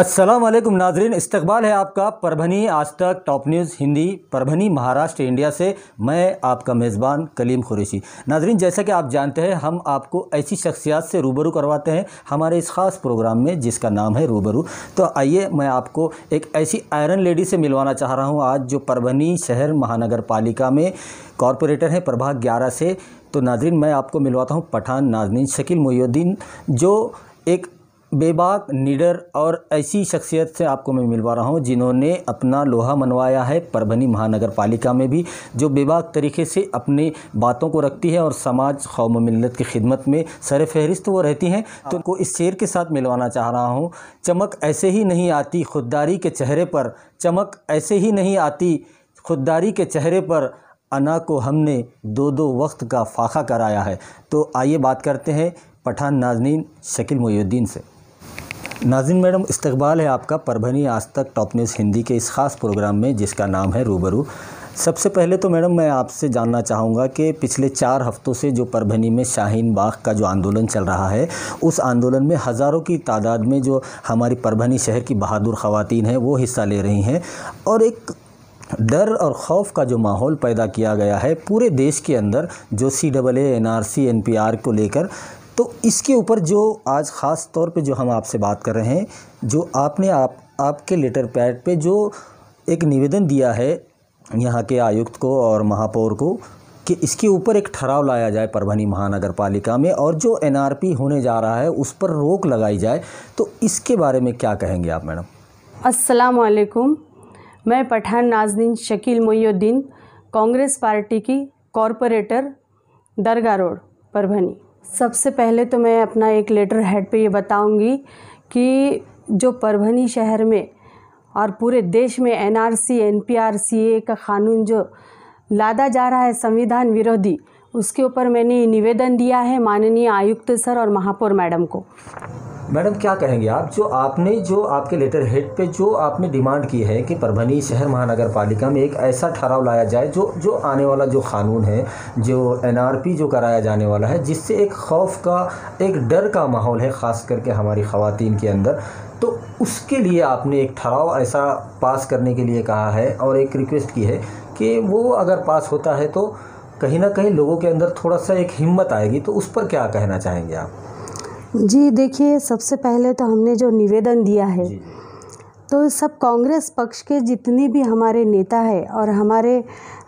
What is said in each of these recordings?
असलम नाजरीन इस्तबाल है आपका Parbhani Aaj Tak top news Hindi Parbhani Maharashtra India से मैं आपका मेज़बान कलीम खुरैशी नाजरीन जैसा कि आप जानते हैं हम आपको ऐसी शख्सियात से रूबरू करवाते हैं हमारे इस ख़ास प्रोग्राम में जिसका नाम है रूबरू तो आइए मैं आपको एक ऐसी आयरन लेडी से मिलवाना चाह रहा हूँ आज जो परभनी शहर महानगर पालिका में कॉरपोरेटर हैं प्रभाग ग्यारह से तो नाजरीन मैं आपको मिलवाता हूँ पठान नाजनीन शकील मोहद्दीन जो एक बेबाक निडर और ऐसी शख्सियत से आपको मैं मिलवा रहा हूँ जिन्होंने अपना लोहा मनवाया है परभनी महानगर पालिका में भी जो बेबाक तरीके से अपनी बातों को रखती है और समाज कौम मिलत की खिदमत में सर फहरिस्त वो रहती हैं तो उनको इस शेर के साथ मिलवाना चाह रहा हूँ चमक ऐसे ही नहीं आती खुददारी के चेहरे पर चमक ऐसे ही नहीं आती खुददारी के चेहरे पर अना को हमने दो दो वक्त का फाखा कराया है तो आइए बात करते हैं पठान नाजनीन शकील मोहुद्दीन से नाजिन मैडम इस्तकबाल है आपका परभनी आज तक टॉप न्यूज़ हिंदी के इस ख़ास प्रोग्राम में जिसका नाम है रूबरू सबसे पहले तो मैडम मैं आपसे जानना चाहूँगा कि पिछले चार हफ्तों से जो परभनी में शाहीन बाग का जो आंदोलन चल रहा है उस आंदोलन में हज़ारों की तादाद में जो हमारी परभनी शहर की बहादुर ख़वातीन हैं वो हिस्सा ले रही हैं और एक डर और खौफ का जो माहौल पैदा किया गया है पूरे देश के अंदर जो C double A N R C N P R को लेकर तो इसके ऊपर जो आज ख़ास तौर पे जो हम आपसे बात कर रहे हैं जो आपने आप आपके लेटर पैड पे जो एक निवेदन दिया है यहाँ के आयुक्त को और महापौर को कि इसके ऊपर एक ठहराव लाया जाए परभनी महानगर पालिका में और जो एनआरपी होने जा रहा है उस पर रोक लगाई जाए तो इसके बारे में क्या कहेंगे आप मैडम असलकुम मैं पठान नाजदीन शकील मोयुद्दीन कांग्रेस पार्टी की कॉरपोरेटर दरगाह रोड परभनी सबसे पहले तो मैं अपना एक लेटर हेड पे ये बताऊंगी कि जो परभनी शहर में और पूरे देश में एनआरसी एनपीआरसीए का कानून जो लादा जा रहा है संविधान विरोधी उसके ऊपर मैंने निवेदन दिया है माननीय आयुक्त सर और महापौर मैडम को मैडम क्या कहेंगे आप जो आपने जो आपके लेटर हेड पे जो आपने डिमांड की है कि परभनी शहर महानगर पालिका में एक ऐसा ठहराव लाया जाए जो जो आने वाला जो कानून है जो एनआरपी जो कराया जाने वाला है जिससे एक खौफ का एक डर का माहौल है ख़ास करके हमारी खातन के अंदर तो उसके लिए आपने एक ठहराव ऐसा पास करने के लिए कहा है और एक रिक्वेस्ट की है कि वो अगर पास होता है तो कहीं ना कहीं लोगों के अंदर थोड़ा सा एक हिम्मत आएगी तो उस पर क्या कहना चाहेंगे आप जी देखिए सबसे पहले तो हमने जो निवेदन दिया है तो सब कांग्रेस पक्ष के जितने भी हमारे नेता है और हमारे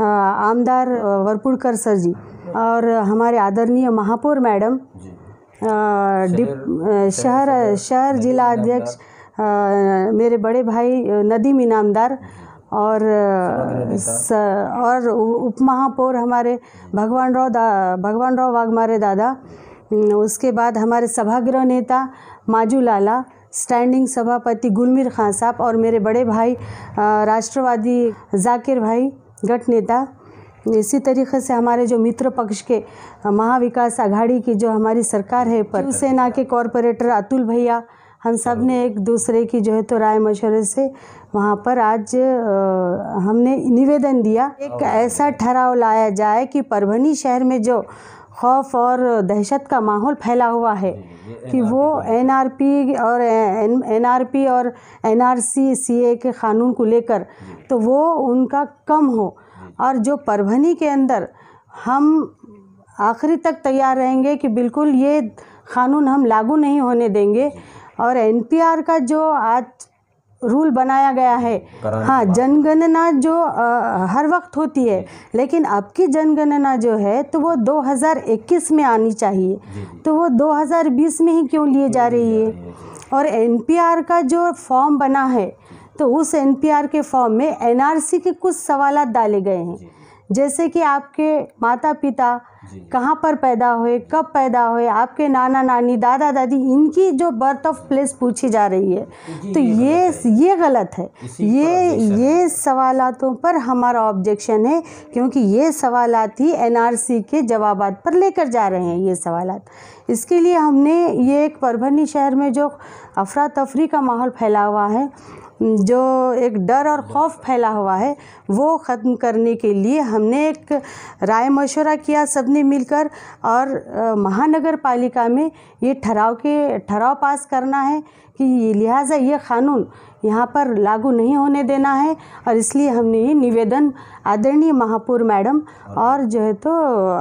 आमदार वरपुड़कर सर जी और हमारे आदरणीय महापौर मैडम डिप शहर शहर जिला अध्यक्ष मेरे बड़े भाई नदीम इनामदार और स, और उप महापौर हमारे भगवान राव भगवान राव वाघमारे दादा हम्म, उसके बाद हमारे सभागृह नेता माजू लाला स्टैंडिंग सभापति गुलमीर खान साहब और मेरे बड़े भाई राष्ट्रवादी जाकिर भाई गट नेता इसी तरीके से हमारे जो मित्र पक्ष के महाविकास आघाड़ी की जो हमारी सरकार है पर सेना के कॉरपोरेटर अतुल भैया हम सब ने एक दूसरे की जो है तो राय मशवरे से वहाँ पर आज हमने निवेदन दिया एक ऐसा ठहराव लाया जाए कि परभनी शहर में जो खौफ और दहशत का माहौल फैला हुआ है कि वो एनआरपी और एनआरपी और एनआरसी सीए के कानून को लेकर तो वो उनका कम हो और जो परभनी के अंदर हम आखिरी तक तैयार रहेंगे कि बिल्कुल ये कानून हम लागू नहीं होने देंगे और एनपीआर का जो आज रूल बनाया गया है हाँ जनगणना जो आ, हर वक्त होती है लेकिन अब की जनगणना जो है तो वो 2021 में आनी चाहिए तो वो 2020 में ही क्यों लिए जा रही है और एनपीआर का जो फॉर्म बना है तो उस एनपीआर के फॉर्म में एनआरसी के कुछ सवाल डाले गए हैं जैसे कि आपके माता पिता कहाँ पर पैदा हुए कब पैदा हुए आपके नाना नानी दादा दादी इनकी जो बर्थ ऑफ प्लेस पूछी जा रही है तो ये ये गलत है ये ये सवालतों पर हमारा ऑब्जेक्शन है क्योंकि ये सवाल ही एन के जवाब पर लेकर जा रहे हैं ये सवालत इसके लिए हमने ये एक परभनी शहर में जो अफरा तफरी का माहौल फैला हुआ है जो एक डर और खौफ फैला हुआ है वो ख़त्म करने के लिए हमने एक राय मशवरा किया सबने मिलकर और महानगर पालिका में ये ठहराव के ठहराव पास करना है कि लिहाजा ये कानून यहाँ पर लागू नहीं होने देना है और इसलिए हमने ये निवेदन आदरणीय महापौर मैडम और जो है तो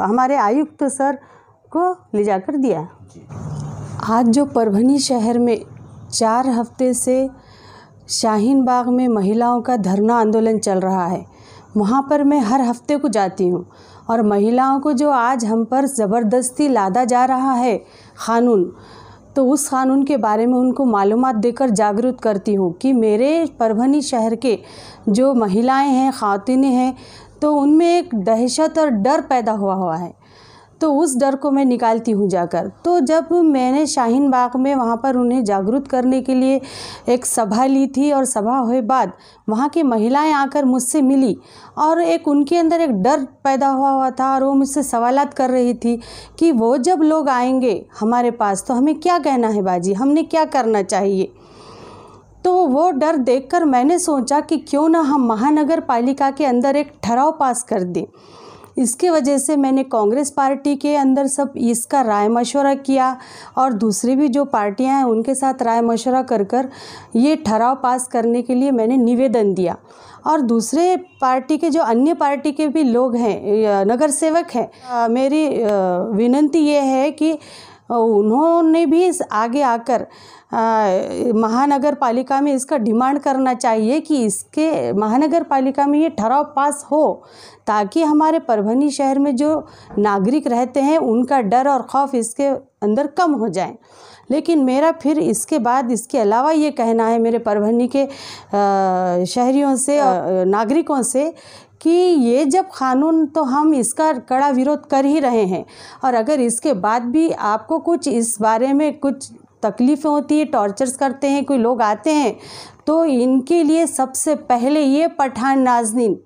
हमारे आयुक्त तो सर को ले जाकर दिया आज जो परभनी शहर में चार हफ्ते से शाहीन बाग में महिलाओं का धरना आंदोलन चल रहा है वहाँ पर मैं हर हफ्ते को जाती हूँ और महिलाओं को जो आज हम पर ज़बरदस्ती लादा जा रहा है क़ानून तो उस क़ानून के बारे में उनको मालूम देकर जागरूक करती हूँ कि मेरे परभनी शहर के जो महिलाएं हैं ख़ातिनें हैं तो उनमें एक दहशत और डर पैदा हुआ हुआ है तो उस डर को मैं निकालती हूँ जाकर तो जब मैंने शाहीन बाग में वहाँ पर उन्हें जागरूक करने के लिए एक सभा ली थी और सभा हुए बाद वहाँ की महिलाएं आकर मुझसे मिली और एक उनके अंदर एक डर पैदा हुआ हुआ था और वो मुझसे सवालत कर रही थी कि वो जब लोग आएंगे हमारे पास तो हमें क्या कहना है बाजी हमने क्या करना चाहिए तो वो डर देखकर मैंने सोचा कि क्यों ना हम महानगर पालिका के अंदर एक ठहराव पास कर दें इसके वजह से मैंने कांग्रेस पार्टी के अंदर सब इसका राय मशवरा किया और दूसरी भी जो पार्टियां हैं उनके साथ राय मशवरा कर कर ये ठहराव पास करने के लिए मैंने निवेदन दिया और दूसरे पार्टी के जो अन्य पार्टी के भी लोग हैं नगर सेवक हैं मेरी विनंती ये है कि उन्होंने भी आगे आकर महानगर पालिका में इसका डिमांड करना चाहिए कि इसके महानगर पालिका में ये ठहराव पास हो ताकि हमारे परभनी शहर में जो नागरिक रहते हैं उनका डर और खौफ इसके अंदर कम हो जाए लेकिन मेरा फिर इसके बाद इसके अलावा ये कहना है मेरे परभनी के शहरियों से हाँ। नागरिकों से कि ये जब कानून तो हम इसका कड़ा विरोध कर ही रहे हैं और अगर इसके बाद भी आपको कुछ इस बारे में कुछ तकलीफ़ें होती है टॉर्चर्स करते हैं कोई लोग आते हैं तो इनके लिए सबसे पहले ये पठान नाजनीन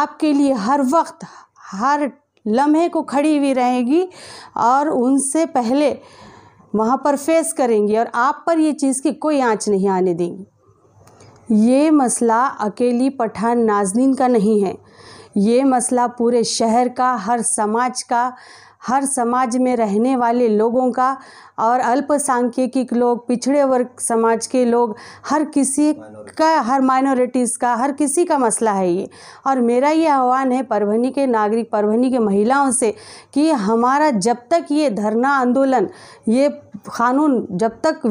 आपके लिए हर वक्त हर लम्हे को खड़ी हुई रहेगी और उनसे पहले वहाँ पर फेस करेंगी और आप पर ये चीज़ की कोई आँच नहीं आने देंगी ये मसला अकेली पठान नाजनीन का नहीं है ये मसला पूरे शहर का हर समाज का हर समाज में रहने वाले लोगों का और अल्पसंख्यक लोग पिछड़े वर्ग समाज के लोग हर किसी का हर माइनॉरिटीज़ का हर किसी का मसला है ये और मेरा ये आह्वान है परभनी के नागरिक परभनी के महिलाओं से कि हमारा जब तक ये धरना आंदोलन ये कानून जब तक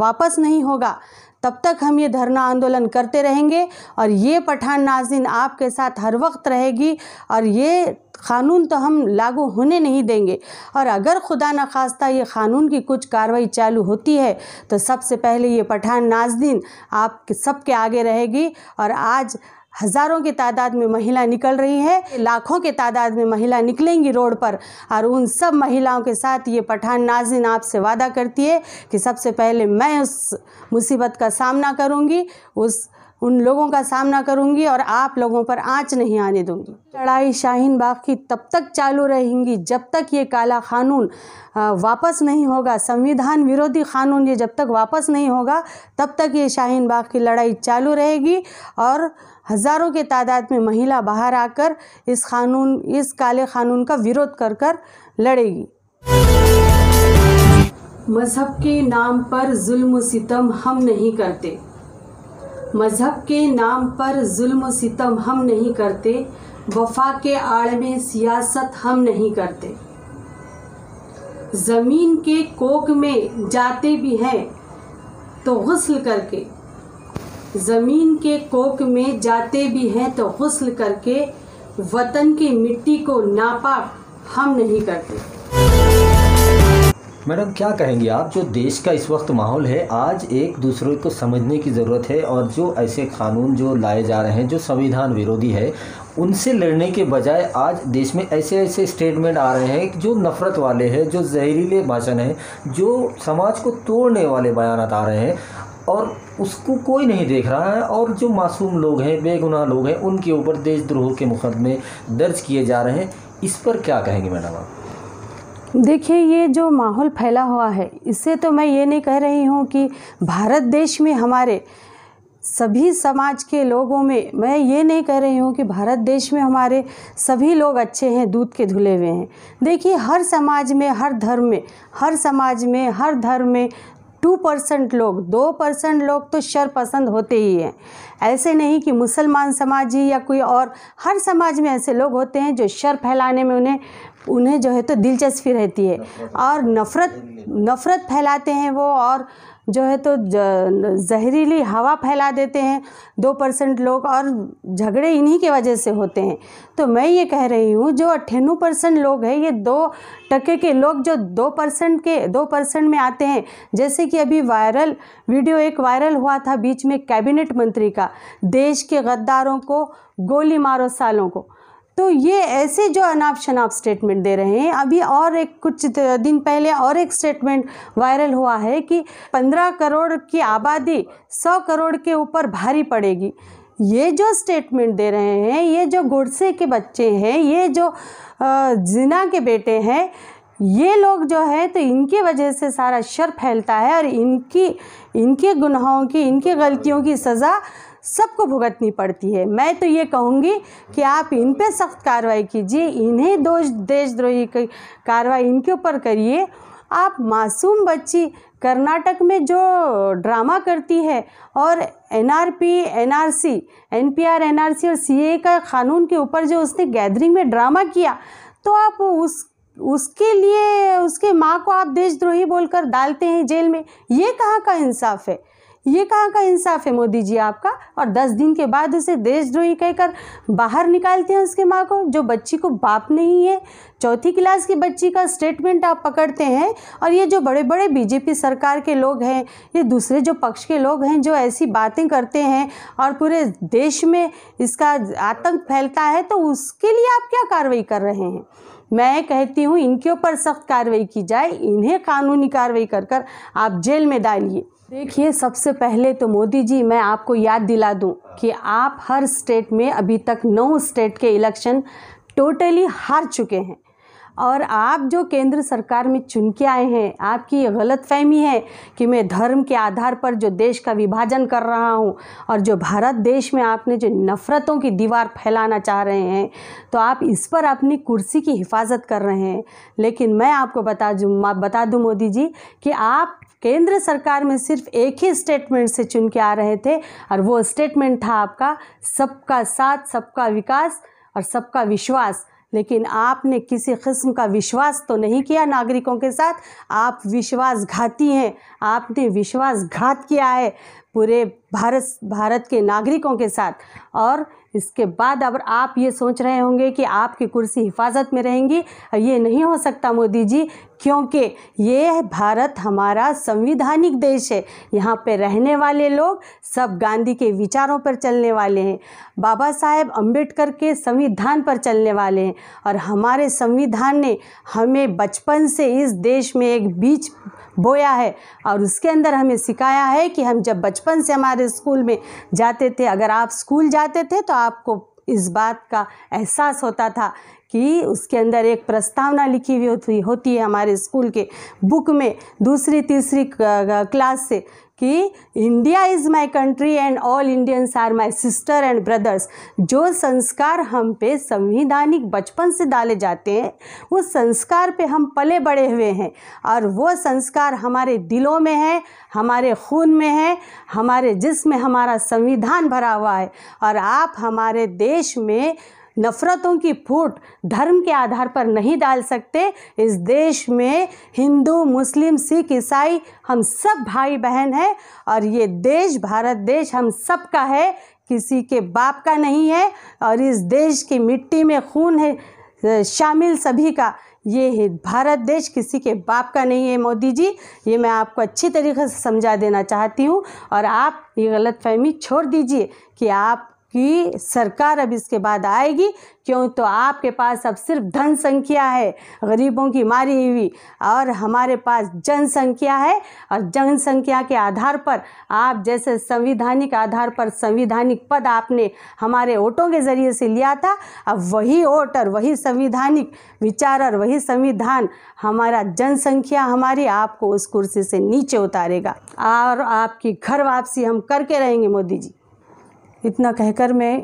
वापस नहीं होगा तब तक हम ये धरना आंदोलन करते रहेंगे और ये पठान नाजिन आपके साथ हर वक्त रहेगी और ये कानून तो हम लागू होने नहीं देंगे और अगर खुदा न खास्ता ये कानून की कुछ कार्रवाई चालू होती है तो सबसे पहले ये पठान नाजदीन आप सबके आगे रहेगी और आज हज़ारों की तादाद में महिला निकल रही हैं लाखों के तादाद में महिला निकलेंगी रोड पर और उन सब महिलाओं के साथ ये पठान नाजिन आपसे वादा करती है कि सबसे पहले मैं उस मुसीबत का सामना करूँगी उस उन लोगों का सामना करूंगी और आप लोगों पर आँच नहीं आने दूंगी लड़ाई शाहीन बाग की तब तक चालू रहेंगी जब तक ये काला कानून वापस नहीं होगा संविधान विरोधी कानून ये जब तक वापस नहीं होगा तब तक ये शाहीन बाग की लड़ाई चालू रहेगी और हज़ारों के तादाद में महिला बाहर आकर इस कानून इस काले कानून का विरोध कर कर लड़ेगी मज़हब के नाम पर जुल्म सितम हम नहीं करते मज़हब के नाम पर जुल्म सितम हम नहीं करते वफा के आड़ में सियासत हम नहीं करते ज़मीन के कोक में जाते भी हैं तो गसल करके ज़मीन के कोक में जाते भी हैं तो गसल करके वतन की मिट्टी को नापाक हम नहीं करते मैडम क्या कहेंगे आप जो देश का इस वक्त माहौल है आज एक दूसरे को समझने की ज़रूरत है और जो ऐसे कानून जो लाए जा रहे हैं जो संविधान विरोधी है उनसे लड़ने के बजाय आज देश में ऐसे ऐसे स्टेटमेंट आ रहे हैं जो नफ़रत वाले हैं जो जहरीले भाषण हैं जो समाज को तोड़ने वाले बयान आ रहे हैं और उसको कोई नहीं देख रहा है और जो मासूम लोग हैं बेगुनाह लोग हैं उनके ऊपर देशद्रोह के मुकदमे दर्ज किए जा रहे हैं इस पर क्या कहेंगे मैडम आप देखिए ये जो माहौल फैला हुआ है इससे तो मैं ये नहीं कह रही हूँ कि भारत देश में हमारे सभी समाज के लोगों में मैं ये नहीं कह रही हूँ कि भारत देश में हमारे सभी लोग अच्छे हैं दूध के धुले हुए हैं देखिए हर समाज में हर धर्म में हर समाज में हर धर्म में टू परसेंट लोग दो परसेंट लोग तो शरपसंद होते ही हैं ऐसे नहीं कि मुसलमान समाज ही या कोई और हर समाज में ऐसे लोग होते हैं जो शर फैलाने में उन्हें उन्हें जो है तो दिलचस्पी रहती है और नफ़रत नफ़रत फैलाते हैं वो और जो है तो जहरीली हवा फैला देते हैं दो परसेंट लोग और झगड़े इन्हीं के वजह से होते हैं तो मैं ये कह रही हूँ जो अट्ठानवे परसेंट लोग हैं ये दो टके के लोग जो दो परसेंट के दो परसेंट में आते हैं जैसे कि अभी वायरल वीडियो एक वायरल हुआ था बीच में कैबिनेट मंत्री का देश के गद्दारों को गोली मारो सालों को तो ये ऐसे जो अनाप शनाप स्टेटमेंट दे रहे हैं अभी और एक कुछ दिन पहले और एक स्टेटमेंट वायरल हुआ है कि पंद्रह करोड़ की आबादी सौ करोड़ के ऊपर भारी पड़ेगी ये जो स्टेटमेंट दे रहे हैं ये जो गुड़से के बच्चे हैं ये जो जिना के बेटे हैं ये लोग जो है तो इनके वजह से सारा शर फैलता है और इनकी इनके गुनाहों की इनके गलतियों की सज़ा सबको भुगतनी पड़ती है मैं तो ये कहूँगी कि आप इन पे सख्त कार्रवाई कीजिए इन्हें दोष देशद्रोही की कार्रवाई इनके ऊपर करिए आप मासूम बच्ची कर्नाटक में जो ड्रामा करती है और एनआरपी एनआरसी एनपीआर एनआरसी और सीए का कानून के ऊपर जो उसने गैदरिंग में ड्रामा किया तो आप उस उसके लिए उसके माँ को आप देशद्रोही बोलकर डालते हैं जेल में ये कहाँ का इंसाफ है ये कहाँ का इंसाफ है मोदी जी आपका और दस दिन के बाद उसे देशद्रोही कहकर बाहर निकालते हैं उसके माँ को जो बच्ची को बाप नहीं है चौथी क्लास की बच्ची का स्टेटमेंट आप पकड़ते हैं और ये जो बड़े बड़े बीजेपी सरकार के लोग हैं ये दूसरे जो पक्ष के लोग हैं जो ऐसी बातें करते हैं और पूरे देश में इसका आतंक फैलता है तो उसके लिए आप क्या कार्रवाई कर रहे हैं मैं कहती हूँ इनके ऊपर सख्त कार्रवाई की जाए इन्हें कानूनी कार्रवाई कर कर आप जेल में डालिए देखिए सबसे पहले तो मोदी जी मैं आपको याद दिला दूं कि आप हर स्टेट में अभी तक नौ स्टेट के इलेक्शन टोटली हार चुके हैं और आप जो केंद्र सरकार में चुन के आए हैं आपकी ये गलत फहमी है कि मैं धर्म के आधार पर जो देश का विभाजन कर रहा हूँ और जो भारत देश में आपने जो नफ़रतों की दीवार फैलाना चाह रहे हैं तो आप इस पर अपनी कुर्सी की हिफाजत कर रहे हैं लेकिन मैं आपको बता दूँ बता दूँ मोदी जी कि आप केंद्र सरकार में सिर्फ एक ही स्टेटमेंट से चुन के आ रहे थे और वो स्टेटमेंट था आपका सबका साथ सबका विकास और सबका विश्वास लेकिन आपने किसी किस्म का विश्वास तो नहीं किया नागरिकों के साथ आप विश्वासघाती हैं आपने विश्वासघात किया है पूरे भारत भारत के नागरिकों के साथ और इसके बाद अगर आप ये सोच रहे होंगे कि आपकी कुर्सी हिफाजत में रहेंगी ये नहीं हो सकता मोदी जी क्योंकि ये भारत हमारा संविधानिक देश है यहाँ पे रहने वाले लोग सब गांधी के विचारों पर चलने वाले हैं बाबा साहेब अम्बेडकर के संविधान पर चलने वाले हैं और हमारे संविधान ने हमें बचपन से इस देश में एक बीज बोया है और उसके अंदर हमें सिखाया है कि हम जब बचपन बचपन से हमारे स्कूल में जाते थे अगर आप स्कूल जाते थे तो आपको इस बात का एहसास होता था कि उसके अंदर एक प्रस्तावना लिखी हुई होती होती है हमारे स्कूल के बुक में दूसरी तीसरी क्लास से कि India is my country and all Indians are my sister and brothers जो संस्कार हम पे संविधानिक बचपन से डाले जाते हैं उस संस्कार पे हम पले बड़े हुए हैं और वो संस्कार हमारे दिलों में है हमारे खून में है हमारे जिसम हमारा संविधान भरा हुआ है और आप हमारे देश में नफ़रतों की फूट धर्म के आधार पर नहीं डाल सकते इस देश में हिंदू मुस्लिम सिख ईसाई हम सब भाई बहन हैं और ये देश भारत देश हम सब का है किसी के बाप का नहीं है और इस देश की मिट्टी में खून है शामिल सभी का ये भारत देश किसी के बाप का नहीं है मोदी जी ये मैं आपको अच्छी तरीके से समझा देना चाहती हूँ और आप ये गलतफहमी छोड़ दीजिए कि आप कि सरकार अब इसके बाद आएगी क्यों तो आपके पास अब सिर्फ धन संख्या है गरीबों की मारी हुई और हमारे पास जनसंख्या है और जनसंख्या के आधार पर आप जैसे संविधानिक आधार पर संविधानिक पद आपने हमारे वोटों के ज़रिए से लिया था अब वही वोट और वही संविधानिक विचार और वही संविधान हमारा जनसंख्या हमारी आपको उस कुर्सी से नीचे उतारेगा और आपकी घर वापसी हम करके रहेंगे मोदी जी इतना कहकर मैं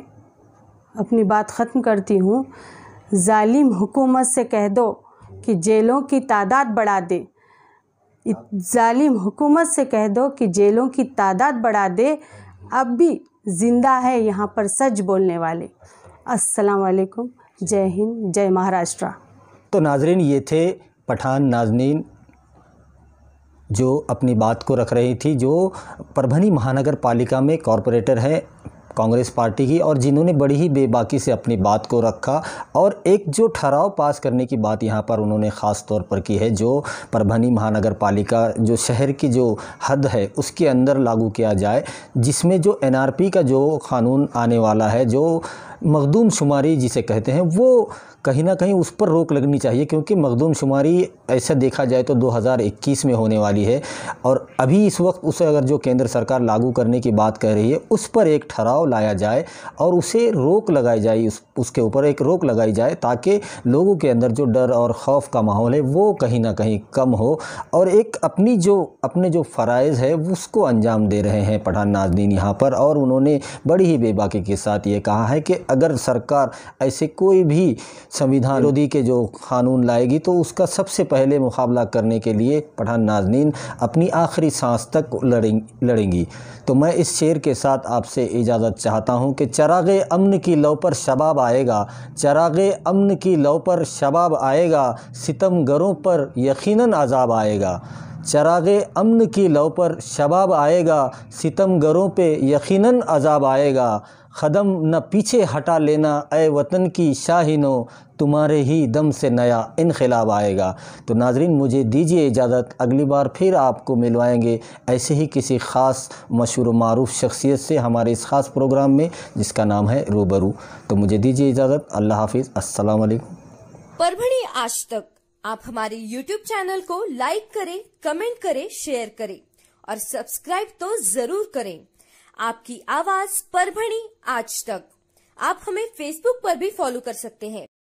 अपनी बात ख़त्म करती हूँ ालिम हुकूमत से कह दो कि जेलों की तादाद बढ़ा दे ालिम हुकूमत से कह दो कि जेलों की तादाद बढ़ा दे अब भी ज़िंदा है यहाँ पर सच बोलने वाले अस्सलाम वालेकुम जय हिंद जय महाराष्ट्र तो नाजरीन ये थे पठान नाजनीन जो अपनी बात को रख रही थी जो परभनी महानगर पालिका में कॉरपोरेटर है कांग्रेस पार्टी की और जिन्होंने बड़ी ही बेबाकी से अपनी बात को रखा और एक जो ठहराव पास करने की बात यहाँ पर उन्होंने ख़ास तौर पर की है जो परभनी महानगर पालिका जो शहर की जो हद है उसके अंदर लागू किया जाए जिसमें जो एनआरपी का जो कानून आने वाला है जो मखदूम शुमारी जिसे कहते हैं वो कहीं ना कहीं उस पर रोक लगनी चाहिए क्योंकि मखदूम शुमारी ऐसा देखा जाए तो 2021 में होने वाली है और अभी इस वक्त उसे अगर जो केंद्र सरकार लागू करने की बात कह रही है उस पर एक ठहराव लाया जाए और उसे रोक लगाई जाए उस उसके ऊपर एक रोक लगाई जाए ताकि लोगों के अंदर जो डर और खौफ का माहौल है वो कहीं ना कहीं कम हो और एक अपनी जो अपने जो फ़रज़ है उसको अंजाम दे रहे हैं पठान नाजदीन यहाँ पर और उन्होंने बड़ी ही बेबाकी के साथ ये कहा है कि अगर सरकार ऐसे कोई भी संविधान विरोधी के जो कानून लाएगी तो उसका सबसे पहले मुकाबला करने के लिए पठान नाजनीन अपनी आखिरी सांस तक लड़ेंगी लड़ेंगी तो मैं इस शेर के साथ आपसे इजाज़त चाहता हूँ कि चराग अमन की लौ पर शबाब आएगा चराग अमन की लौ पर शबाब आएगा सितमगरों पर यकीनन अजाब आएगा चराग अमन की लौ पर शबाब आएगा सितमगरों पे यकीनन अजाब आएगा ख़दम न पीछे हटा लेना ए वतन की शाहिनो तुम्हारे ही दम से नया इनखिलाब आएगा तो नाजरीन मुझे दीजिए इजाज़त अगली बार फिर आपको मिलवाएंगे ऐसे ही किसी ख़ास मशहूर मरूफ़ शख्सियत से हमारे इस ख़ास प्रोग्राम में जिसका नाम है रूबरू तो मुझे दीजिए इजाज़त अल्लाह हाफिज़ असलकम परभणी आज तक आप हमारे YouTube चैनल को लाइक करें कमेंट करें शेयर करें और सब्सक्राइब तो जरूर करें आपकी आवाज परभणी आज तक आप हमें फेसबुक पर भी फॉलो कर सकते हैं